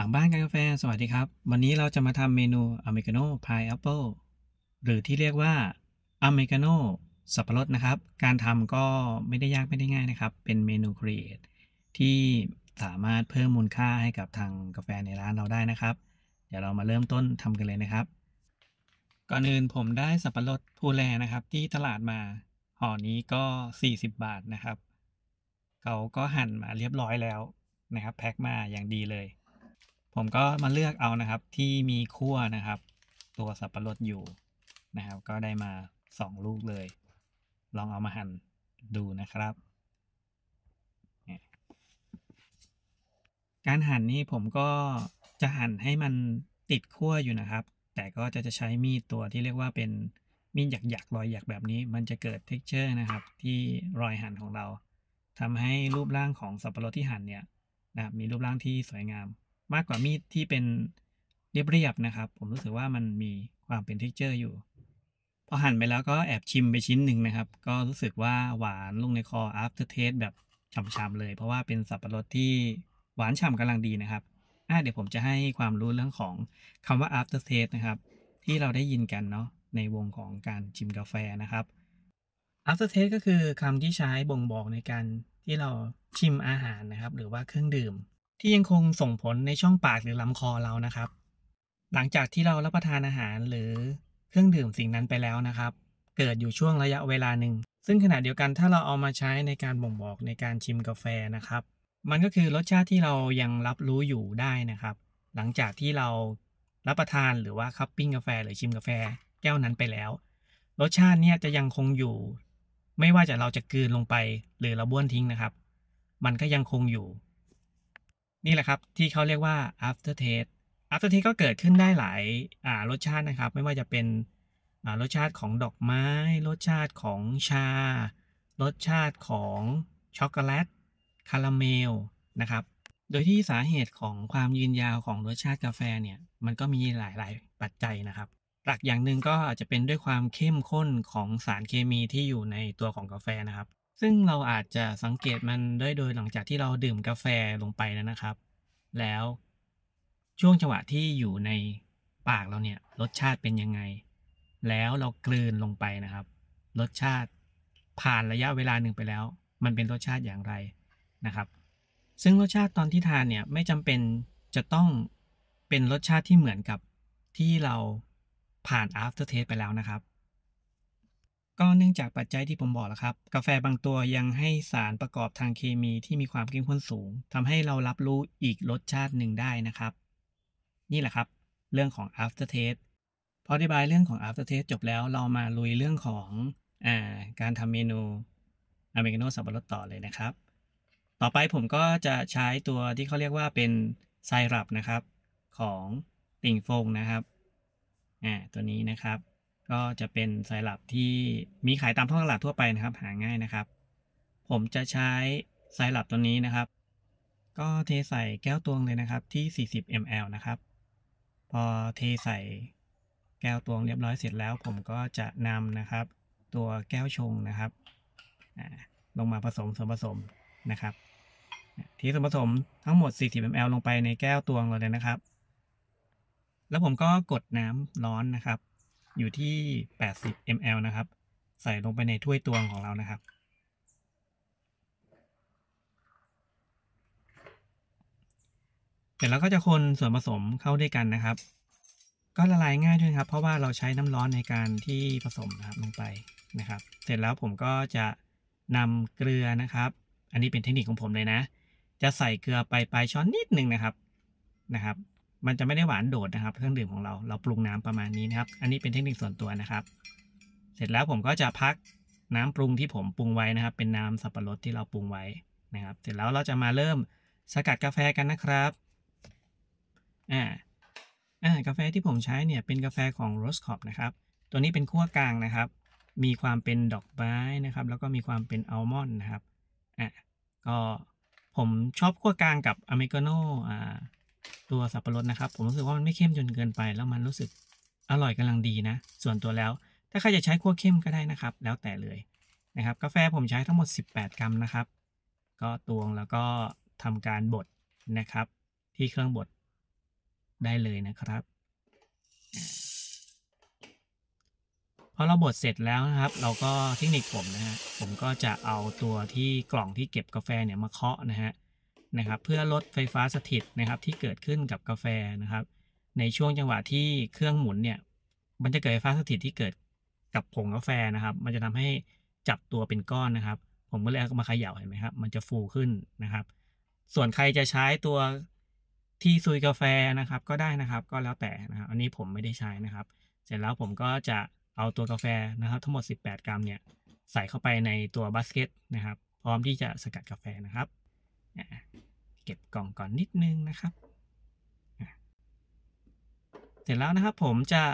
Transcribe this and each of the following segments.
หลังบ้านกาแฟ สวัสดีครับ วันนี้เราจะมาทำเมนูอเมริกาโน่พายแอปเปิลหรือที่เรียกว่าอเมริกาโน่สับปะรดนะครับ การทำก็ไม่ได้ยากไม่ได้ง่ายนะครับ เป็นเมนูครีเอทที่สามารถเพิ่มมูลค่าให้กับทางกาแฟในร้านเราได้นะครับ เดี๋ยวเรามาเริ่มต้นทำกันเลยนะครับ ก่อนอื่นผมได้สับปะรดพูแลนะครับ ที่ตลาดมา ห่อนี้ก็ 40 บาทนะครับเขาก็หั่นมาเรียบร้อยแล้วนะครับแพ็คมาอย่างดีเลยผมก็มาเลือกเอานะครับที่มีขั้วนะครับ ตัวสับปะรดอยู่นะครับ ก็ได้มาสองลูกเลย ลองเอามาหั่นดูนะครับ การหั่นนี้ผมก็จะหั่นให้มันติดขั้วอยู่นะครับ แต่ก็จะจะใช้มีดตัวที่เรียกว่าเป็น มีดหยักๆรอยหยักแบบนี้ มันจะเกิดเท็กเจอร์นะครับที่รอยหั่นของเราทำให้รูปร่างของสับปะรดที่หั่นเนี่ยนะครับมีรูปร่างที่สวยงามมากกว่ามีดที่เป็นเรียบเรียบนะครับ ผมรู้สึกว่ามันมีความเป็นเท็กเจอร์อยู่พอหั่นไปแล้วก็แอบชิมไปชิ้นหนึ่งนะครับ ก็รู้สึกว่าหวานลงในคอ after taste แบบฉ่ำๆเลยเพราะว่าเป็นสับปะรดที่หวานฉ่ำกำลังดีนะครับอ่ะเดี๋ยวผมจะให้ความรู้เรื่องของคำว่า after taste นะครับ ที่เราได้ยินกันเนาะในวงของการชิมกาแฟนะครับ after taste ก็คือคำที่ใช้บ่งบอกในการที่เราชิมอาหารนะครับ หรือว่าเครื่องดื่มที่ยังคงส่งผลในช่องปากหรือลำคอเรานะครับ หลังจากที่เรารับประทานอาหารหรือเครื่องดื่มสิ่งนั้นไปแล้วนะครับ เกิดอยู่ช่วงระยะเวลาหนึ่ง ซึ่งขณะเดียวกันถ้าเราเอามาใช้ในการบ่งบอก ในการชิมกาแฟนะครับ มันก็คือรสชาติที่เรายังรับรู้อยู่ได้นะครับ หลังจากที่เรารับประทานหรือว่าคัพปิ้งกาแฟหรือชิมกาแฟ แก้วนั้นไปแล้ว รสชาติเนี่ยจะยังคงอยู่ ไม่ว่าจะเราจะกืนลงไปหรือเราบ้วนทิ้งนะครับ มันก็ยังคงอยู่นี่แหละครับที่เขาเรียกว่า after taste after taste ก็เกิดขึ้นได้หลายรสชาตินะครับ ไม่ว่าจะเป็นรสชาติของดอกไม้ รสชาติของชา รสชาติของช็อกโกแลตคาราเมลนะครับโดยที่สาเหตุของความยืนยาวของรสชาติกาแฟเนี่ยมันก็มีหลายๆ ปัจจัยนะครับ หลักอย่างหนึ่งก็อาจจะเป็นด้วยความเข้มข้นของสารเคมีที่อยู่ในตัวของกาแฟนะครับซึ่งเราอาจจะสังเกตมันได้โดยหลังจากที่เราดื่มกาแฟลงไปแล้วนะครับ แล้วช่วงจังหวะที่อยู่ในปากเราเนี่ยรสชาติเป็นยังไง แล้วเรากลืนลงไปนะครับ รสชาติผ่านระยะเวลาหนึ่งไปแล้ว มันเป็นรสชาติอย่างไรนะครับ ซึ่งรสชาติตอนที่ทานเนี่ย ไม่จำเป็นจะต้องเป็นรสชาติที่เหมือนกับที่เราผ่าน after taste ไปแล้วนะครับก็เนื่องจากปัจจัยที่ผมบอกแล้วครับ กาแฟบางตัวยังให้สารประกอบทางเคมีที่มีความเข้มข้นสูง ทำให้เรารับรู้อีกรสชาติหนึ่งได้นะครับ นี่แหละครับเรื่องของ after taste พออธิบายเรื่องของ after taste จบแล้วเรามาลุยเรื่องของอการทำเมนูอเมริกาโน่สับปะรดต่อเลยนะครับ ต่อไปผมก็จะใช้ตัวที่เขาเรียกว่าเป็นไซรัปนะครับของติ่งฟงนะครับอ่าตัวนี้นะครับก็จะเป็นสายลับที่มีขายตามท้องตลาดทั่วไปนะครับ หาง่ายนะครับ ผมจะใช้สายลับตัวนี้นะครับ ก็เทใส่แก้วตวงเลยนะครับ ที่ 40 ml นะครับ พอเทใส่แก้วตวงเรียบร้อยเสร็จแล้ว ผมก็จะนำนะครับ ตัวแก้วชงนะครับลงมาผสมส่วนผสมนะครับ ที่ส่วนผสมทั้งหมด 40 ml ลงไปในแก้วตวงเลยนะครับ แล้วผมก็กดน้ำร้อนนะครับอยู่ที่ 80 ml นะครับ ใส่ลงไปในถ้วยตวงของเรานะครับ เสร็จแล้วก็จะคนส่วนผสมเข้าด้วยกันนะครับ ก็ละลายง่ายด้วยครับ เพราะว่าเราใช้น้ำร้อนในการที่ผสมนะครับลงไปนะครับ เสร็จแล้วผมก็จะนำเกลือนะครับ อันนี้เป็นเทคนิคของผมเลยนะ จะใส่เกลือไปปลายช้อนนิดนึงนะครับ นะครับมันจะไม่ได้หวานโดดนะครับเครื่องดื่มของเราเราปรุงน้ำประมาณนี้นะครับ อันนี้เป็นเทคนิคส่วนตัวนะครับ เสร็จแล้วผมก็จะพักน้ำปรุงที่ผมปรุงไว้นะครับ เป็นน้ำสับปะรดที่เราปรุงไว้นะครับ เสร็จแล้วเราจะมาเริ่มสกัดกาแฟกันนะครับอ่าอ่ากาแฟที่ผมใช้เนี่ยเป็นกาแฟของโรสคอปนะครับ ตัวนี้เป็นขั้วกลางนะครับ มีความเป็นดอกไม้นะครับ แล้วก็มีความเป็นอัลมอนด์นะครับอ่ะก็ผมชอบขั้วกลางกับอเมริกาโน่อ่าตัวสับปะรดนะครับผมรู้สึกว่ามันไม่เข้มจนเกินไปแล้วมันรู้สึก อร่อยกำลังดีนะ ส่วนตัวแล้วถ้าใครจะใช้ขั้วเข้มก็ได้นะครับแล้วแต่เลย นะครับกาแฟผมใช้ทั้งหมด 18 กรัมนะครับ ก็ตวงแล้วก็ทำการบดนะครับ ที่เครื่องบดได้เลยนะครับ พอเราบดเสร็จแล้วนะครับ เราก็เทคนิคผมนะฮะผมก็จะเอาตัวที่กล่องที่เก็บกาแฟเนี่ยมาเคาะนะฮะนะครับเพื่อลดไฟฟ้าสถิตนะครับ ที่เกิดขึ้นกับกาแฟนะครับ ในช่วงจังหวะที่เครื่องหมุนเนี่ย มันจะเกิดไฟฟ้าสถิตที่เกิดกับผงกาแฟนะครับ มันจะทำให้จับตัวเป็นก้อนนะครับ ผมก็เลยเอามาขย่าเห็นไหมครับมันจะฟูขึ้นนะครับ ส่วนใครจะใช้ตัวที่ซุยกาแฟนะครับ ก็ได้นะครับก็แล้วแต่นะครับอันนี้ผมไม่ได้ใช้นะครับ เสร็จแล้วผมก็จะเอาตัวกาแฟนะครับ ทั้งหมด 18 กรัมเนี่ยใส่เข้าไปในตัวบาสเกตนะครับ พร้อมที่จะสกัดกาแฟนะครับเก็บกล่องก่อนนิดนึงนะครับ เสร็จแล้วนะครับผมจะ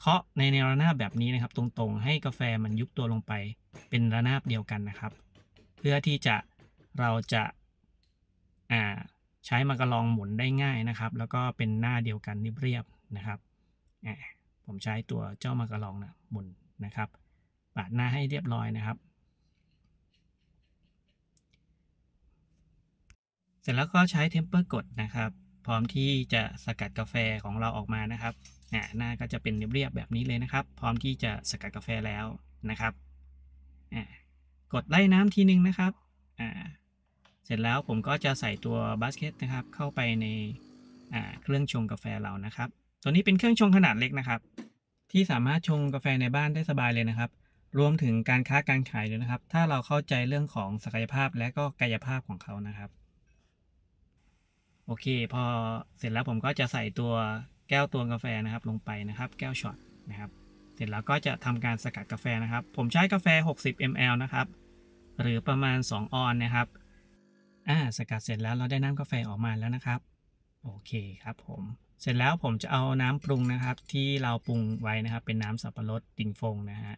เคาะในแนวระนาบแบบนี้นะครับ ตรงๆ ให้กาแฟมันยุบตัวลงไปเป็นระนาบเดียวกันนะครับ เพื่อที่จะเราจะใช้มากระลองหมุนได้ง่ายนะครับ แล้วก็เป็นหน้าเดียวกันเรียบๆนะครับผมใช้ตัวเจ้ามากระลองนะหมุนนะครับปาดหน้าให้เรียบร้อยนะครับร็จแล้วก็ใช้เทมเปอร์กดนะครับพร้อมที่จะสกัดกาแฟของเราออกมานะครับหน้าก็จะเป็นเรียบๆแบบนี้เลยนะครับ พร้อมที่จะสกัดกาแฟแล้วนะครับกดไล่น้ำทีนึงนะครับเสร็จแล้วผมก็จะใส่ตัวบาสเกตนะครับ เข้าไปในเครื่องชงกาแฟเรานะครับตัวนี้เป็นเครื่องชงขนาดเล็กนะครับ ที่สามารถชงกาแฟในบ้านได้สบายเลยนะครับ รวมถึงการค้าการขายด้วยนะครับ ถ้าเราเข้าใจเรื่องของศักยภาพและก็กายภาพของเขานะครับโอเค พอเสร็จแล้วผมก็จะใส่ตัวแก้วตวงกาแฟนะครับ ลงไปนะครับแก้วช็อตนะครับเสร็จแล้วก็จะทำการสกัดกาแฟนะครับ ผมใช้กาแฟ 60 ml นะครับ หรือประมาณ 2 ออนนะครับอ่าสกัดเสร็จแล้วเราได้น้ำกาแฟออกมาแล้วนะครับโอเคครับผมเสร็จแล้วผมจะเอาน้ำปรุงนะครับ ที่เราปรุงไว้นะครับ เป็นน้ำสับปะรดติ่งฟงนะฮะ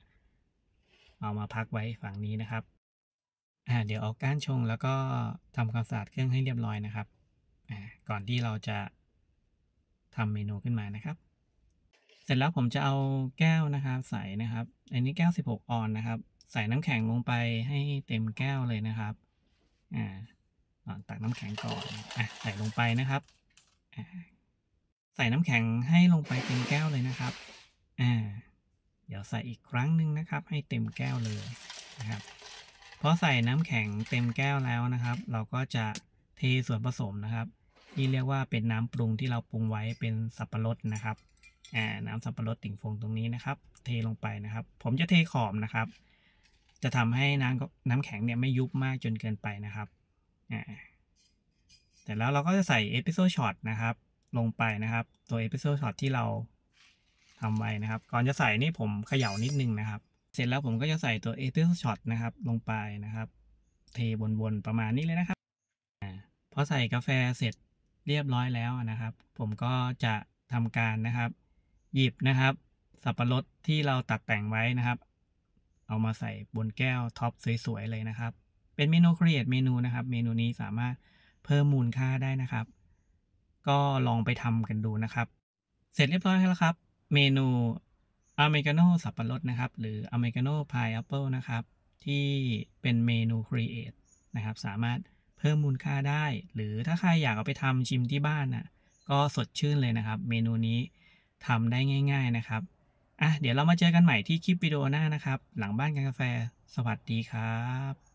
เอามาพักไว้ฝั่งนี้นะครับอ่าเดี๋ยวเอาก้านชงแล้วก็ทำความสะอาดเครื่องให้เรียบร้อยนะครับก่อนที่เราจะทำเมนูขึ้นมานะครับ เสร็จแล้วผมจะเอาแก้วนะครับใส่นะครับ อันนี้แก้ว 16 ออนนะครับ ใส่น้ำแข็งลงไปให้เต็มแก้วเลยนะครับอ่าตักน้ำแข็งก่อน อ่ะใส่ลงไปนะครับ ใส่น้ำแข็งให้ลงไปเต็มแก้วเลยนะครับอ่าเดี๋ยวใส่อีกครั้งหนึ่งนะครับ ให้เต็มแก้วเลยนะครับพอใส่น้ำแข็งเต็มแก้วแล้วนะครับ เราก็จะเทส่วนผสมนะครับนี่เรียกว่าเป็นน้ำปรุงที่เราปรุงไว้เป็นสับปะรดนะครับอน้ำสับปะรดติ่งฟงตรงนี้นะครับ เทลงไปนะครับ ผมจะเทขอบนะครับ จะทำให้น้ำน้ำแข็งเนี่ยไม่ยุบมากจนเกินไปนะครับ แต่แล้วเราก็จะใส่เอพิโซดช็อตนะครับ ลงไปนะครับ ตัวเอพิโซดช็อตที่เราทำไว้นะครับ ก่อนจะใส่นี่ผมเขย่านิดนึงนะครับ เสร็จแล้วผมก็จะใส่ตัวเอพิโซดช็อตนะครับ ลงไปนะครับ เทบนๆประมาณนี้เลยนะครับพอใส่กาแฟเสร็จเรียบร้อยแล้วนะครับผมก็จะทำการนะครับ หยิบนะครับสับปะรดที่เราตัดแต่งไว้นะครับ เอามาใส่บนแก้วท็อป สวยๆเลยนะครับ เป็นเมนูครีเอทเมนูนะครับเมนูนี้สามารถเพิ่มมูลค่าได้นะครับ ก็ลองไปทำกันดูนะครับ เสร็จเรียบร้อยแล้วครับ เมนูอเมริกาโน่สับปะรดนะครับ หรืออเมริกาโน่พายแอปเปิลนะครับ ที่เป็นเมนูครีเอทนะครับ สามารถเพิ่มมูลค่าได้ หรือถ้าใครอยากเอาไปทำชิมที่บ้านนะ่ะ ก็สดชื่นเลยนะครับ เมนูนี้ทำได้ง่ายๆนะครับ อ่ะ เดี๋ยวเรามาเจอกันใหม่ที่คลิปวิดีโอหน้านะครับ หลังบ้านกกาแฟ สวัสดีครับ